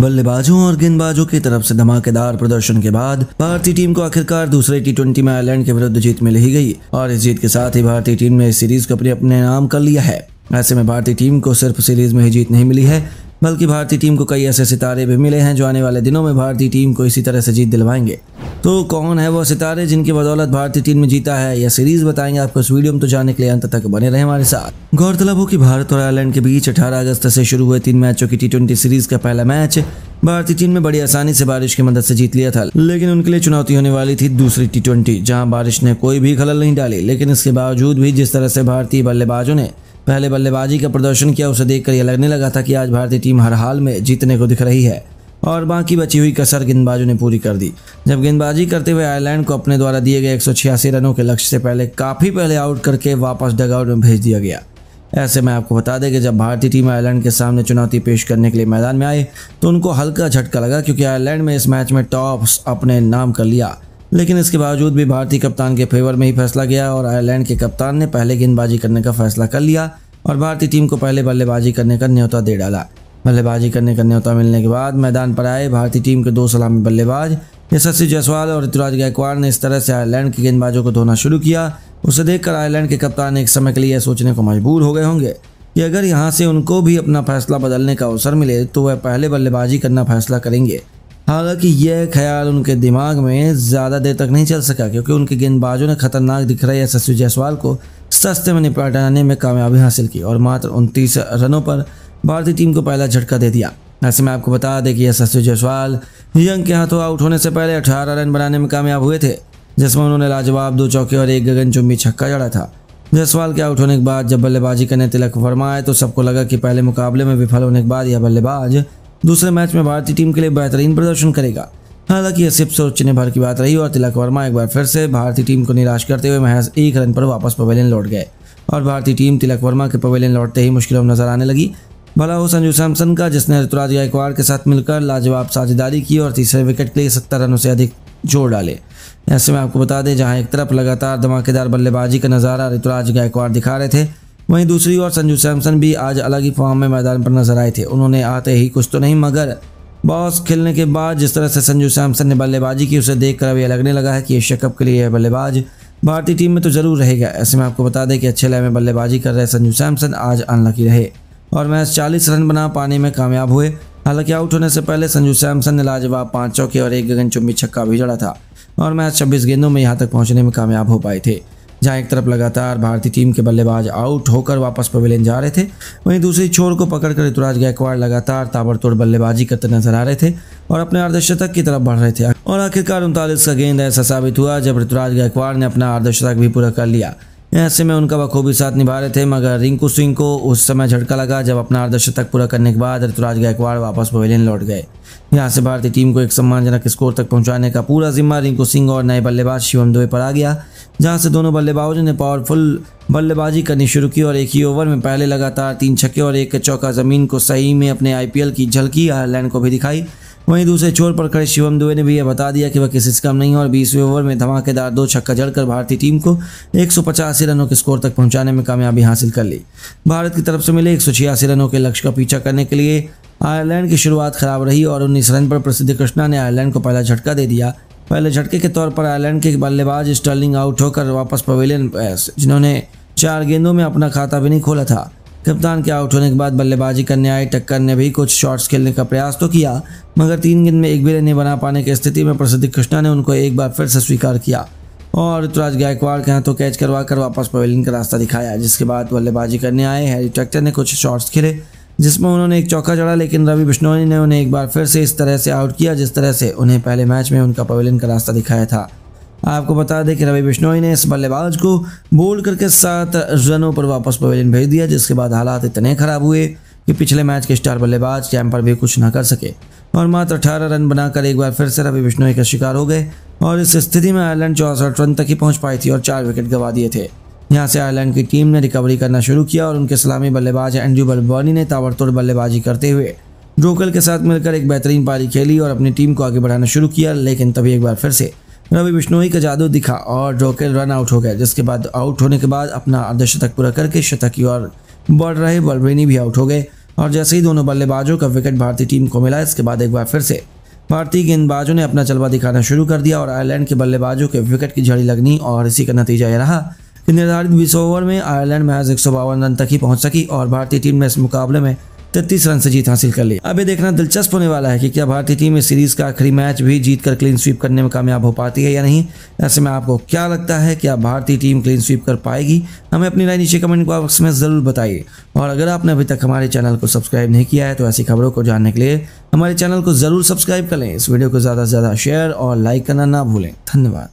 बल्लेबाजों और गेंदबाजों की तरफ से धमाकेदार प्रदर्शन के बाद भारतीय टीम को आखिरकार दूसरे टी में आयरलैंड के विरुद्ध जीत मिल ही गई और इस जीत के साथ ही भारतीय टीम ने इस सीरीज को अपने अपने नाम कर लिया है ऐसे में भारतीय टीम को सिर्फ सीरीज में ही जीत नहीं मिली है बल्कि भारतीय टीम को कई ऐसे सितारे भी मिले हैं जो आने वाले दिनों में भारतीय टीम को इसी तरह से जीत दिलवाएंगे तो कौन है वो सितारे जिनकी बदौलत भारतीय टीम में जीता है यह सीरीज बताएंगे आपको इस वीडियो में तो जाने के लिए अंत तक बने रहे हमारे साथ गौरतलब हो कि भारत और आयरलैंड के बीच अठारह अगस्त से शुरू हुए तीन मैचों की टी सीरीज का पहला मैच भारतीय टीम ने बड़ी आसानी से बारिश की मदद से जीत लिया था लेकिन उनके लिए चुनौती होने वाली थी दूसरी टी ट्वेंटी जहां बारिश ने कोई भी खलल नहीं डाली लेकिन इसके बावजूद भी जिस तरह से भारतीय बल्लेबाजों ने पहले बल्लेबाजी का प्रदर्शन किया उसे देखकर यह लगने लगा था कि आज भारतीय टीम हर हाल में जीतने को दिख रही है और बाकी बची हुई कसर गेंदबाजों ने पूरी कर दी जब गेंदबाजी करते हुए आयरलैंड को अपने द्वारा दिए गए एक रनों के लक्ष्य से पहले काफ़ी पहले आउट करके वापस डगआउट में भेज दिया गया ऐसे में आपको बता दें कि जब भारतीय टीम आयरलैंड के सामने चुनौती पेश करने के लिए मैदान में आई तो उनको हल्का झटका लगा क्योंकि आयरलैंड में इस मैच में टॉप्स अपने नाम कर लिया लेकिन इसके बावजूद भी भारतीय कप्तान के फेवर में ही फैसला गया और आयरलैंड के कप्तान ने पहले गेंदबाजी करने का फैसला कर लिया और भारतीय टीम को पहले बल्लेबाजी करने का न्यौता दे डाला बल्लेबाजी करने का न्यौता मिलने के बाद मैदान पर आए भारतीय टीम के दो सलामी बल्लेबाज यशस्वी जायसवाल और ऋतुराज गायकवाड़ ने इस तरह से आयरलैंड के गेंदबाजों को धोना शुरू किया उसे देखकर आयरलैंड के कप्तान एक समय के लिए यह सोचने को मजबूर हो गए होंगे कि अगर यहाँ से उनको भी अपना फैसला बदलने का अवसर मिले तो वह पहले बल्लेबाजी करना फैसला करेंगे हालांकि यह ख्याल उनके दिमाग में ज़्यादा देर तक नहीं चल सका क्योंकि उनके गेंदबाजों ने खतरनाक दिख रहे यशस्वी जायसवाल को सस्ते में निपटाने में कामयाबी हासिल की और मात्र उनतीस रनों पर भारतीय टीम को पहला झटका दे दिया ऐसे में आपको बता दें कि यशस्वी जायसवाल यंग के हाथों आउट होने से पहले अठारह रन बनाने में कामयाब हुए थे जिसमें उन्होंने लाजवाब दो चौके और एक चुम्बी छक्का जड़ा था जायसवाल के आउट होने के बाद जब बल्लेबाजी करने तिलक वर्मा आए तो सबको लगा कि पहले मुकाबले में विफल होने के बाद यह बल्लेबाज दूसरे मैच में भारतीय टीम के लिए बेहतरीन प्रदर्शन करेगा हालांकि असिफ सुरच ने भर की बात रही और तिलक वर्मा एक बार फिर से भारतीय टीम को निराश करते हुए महज एक रन पर वापस पवेलियन लौट गए और भारतीय टीम तिलक वर्मा के पवेलियन लौटते ही मुश्किलों में नजर आने लगी भला हो संजू सैमसन का जिसने ऋतुराज गायकवाड़ के साथ मिलकर लाजवाब साझेदारी की और तीसरे विकेट के लिए सत्तर रनों से अधिक जोड़ डाले ऐसे में आपको बता दें जहां एक तरफ लगातार धमाकेदार बल्लेबाजी का नजारा ऋतुराज गायकवाड़ दिखा रहे थे वहीं दूसरी ओर संजू सैमसन भी आज अलग ही फॉर्म में मैदान पर नजर आए थे उन्होंने आते ही कुछ तो नहीं मगर बॉस खेलने के बाद जिस तरह से संजू सैमसन ने बल्लेबाजी की उसे देख कर अब यह लगने लगा है कि एशिया कप के लिए यह बल्लेबाज भारतीय टीम में तो जरूर रहेगा ऐसे में आपको बता दें कि अच्छे लय में बल्लेबाजी कर रहे संजू सैमसन आज अनलकी रहे और मैच चालीस रन बना पाने में कामयाब हुए हालांकि आउट होने से पहले संजू सैमसन ने लाजवाब पाँच चौके और एक गगनचुंबी छक्का भी जड़ा था और मैच छब्बीस गेंदों में यहाँ तक पहुँचने में कामयाब हो पाए थे जहां एक तरफ लगातार भारतीय टीम के बल्लेबाज आउट होकर वापस पवेलियन जा रहे थे वहीं दूसरी छोर को पकड़कर ऋतुराज गायकवाड़ लगातार ताबड़तोड़ बल्लेबाजी करते नजर आ रहे थे और अपने अर्धशतक की तरफ बढ़ रहे थे और आखिरकार उनतालीस का गेंद ऐसा साबित हुआ जब ऋतुराज गायकवाड़ ने अपना अर्धशतक भी पूरा कर लिया ऐसे में उनका बखूबी साथ निभा रहे थे मगर रिंकू सिंह को उस समय झटका लगा जब अपना अर्धशतक पूरा करने के बाद ऋतुराज गायकवाड़ वापस पवेलियन लौट गए यहाँ से भारतीय टीम को एक सम्मानजनक स्कोर तक पहुंचाने का पूरा जिम्मा रिंकू सिंह और नए बल्लेबाज शिवम दुबे पर आ गया जहां से दोनों बल्लेबाजों ने पावरफुल बल्लेबाजी करनी शुरू की और एक ही ओवर में पहले लगातार तीन छक्के और एक चौका ज़मीन को सही में अपने आईपीएल की झलकी आयरलैंड को भी दिखाई वहीं दूसरे छोर पर खड़े शिवम दुबे ने भी यह बता दिया कि वह किसी से कम नहीं है और बीसवें ओवर में धमाकेदार दो छक्का जड़कर भारतीय टीम को एक रनों के स्कोर तक पहुंचाने में कामयाबी हासिल कर ली भारत की तरफ से मिले एक रनों के लक्ष्य का पीछा करने के लिए आयरलैंड की शुरुआत खराब रही और उन्नीस रन पर प्रसिद्ध कृष्णा ने आयरलैंड को पहला झटका दे दिया पहले झटके के तौर पर आयरलैंड के बल्लेबाज स्टर्लिंग आउट होकर वापस पवेलियन जिन्होंने चार गेंदों में अपना खाता भी नहीं खोला था कप्तान के आउट होने के बाद बल्लेबाजी करने आए टक्कर ने भी कुछ शॉट्स खेलने का प्रयास तो किया मगर तीन गेंद में एक भी रन नहीं बना पाने की स्थिति में प्रसिद्ध कृष्णा ने उनको एक बार फिर से स्वीकार किया और ऋतुराज गायकवाड़ के हाथों कैच करवा कर वापस पवेलियन का रास्ता दिखाया जिसके बाद बल्लेबाजी करने आए हैरी ट्रैक्टर ने कुछ शॉट्स खेले जिसमें उन्होंने एक चौका चढ़ा लेकिन रवि बिश्नोई ने उन्हें एक बार फिर से इस तरह से आउट किया जिस तरह से उन्हें पहले मैच में उनका पवेलियन का रास्ता दिखाया था आपको बता दें कि रवि बिश्नोई ने इस बल्लेबाज को बोल करके सात रनों पर वापस पवेलियन भेज दिया जिसके बाद हालात इतने खराब हुए कि पिछले मैच के स्टार बल्लेबाज कैंपर पर भी कुछ न कर सके और मात्र अठारह रन बनाकर एक बार फिर से रवि बिश्नोई का शिकार हो गए और इस स्थिति में आयरलैंड चौसठ रन तक ही पहुंच पाई थी और चार विकेट गवा दिए थे यहाँ से आयरलैंड की टीम ने रिकवरी करना शुरू किया और उनके सलामी बल्लेबाज एंड्रू बलबर्नी ने ताबड़तोड़ बल्लेबाजी करते हुए ड्रोकल के साथ मिलकर एक बेहतरीन पारी खेली और अपनी टीम को आगे बढ़ाना शुरू किया लेकिन तभी एक बार फिर से रवि बिश्नोई का जादू दिखा और ड्रोकल रन आउट हो गया जिसके बाद आउट होने के बाद अपना अर्धशतक पूरा करके शतक की ओर बढ़ रहे बलबेनी भी आउट हो गए और जैसे ही दोनों बल्लेबाजों का विकेट भारतीय टीम को मिला इसके बाद एक बार फिर से भारतीय गेंदबाजों ने अपना चलवा दिखाना शुरू कर दिया और आयरलैंड के बल्लेबाजों के विकेट की झड़ी लगनी और इसी का नतीजा यह रहा निर्धारित बीस ओवर में आयरलैंड महज एक रन तक ही पहुंच सकी और भारतीय टीम ने इस मुकाबले में तैतीस रन से जीत हासिल कर ली अब देखना दिलचस्प होने वाला है कि क्या भारतीय टीम इस सीरीज का आखिरी मैच भी जीत कर क्लीन स्वीप करने में कामयाब हो पाती है या नहीं ऐसे में आपको क्या लगता है क्या भारतीय टीम क्लीन स्वीप कर पाएगी हमें अपनी राय नीचे कमेंट बॉक्स में ज़रूर बताइए और अगर आपने अभी तक हमारे चैनल को सब्सक्राइब नहीं किया है तो ऐसी खबरों को जानने के लिए हमारे चैनल को ज़रूर सब्सक्राइब करें इस वीडियो को ज़्यादा से ज़्यादा शेयर और लाइक करना ना भूलें धन्यवाद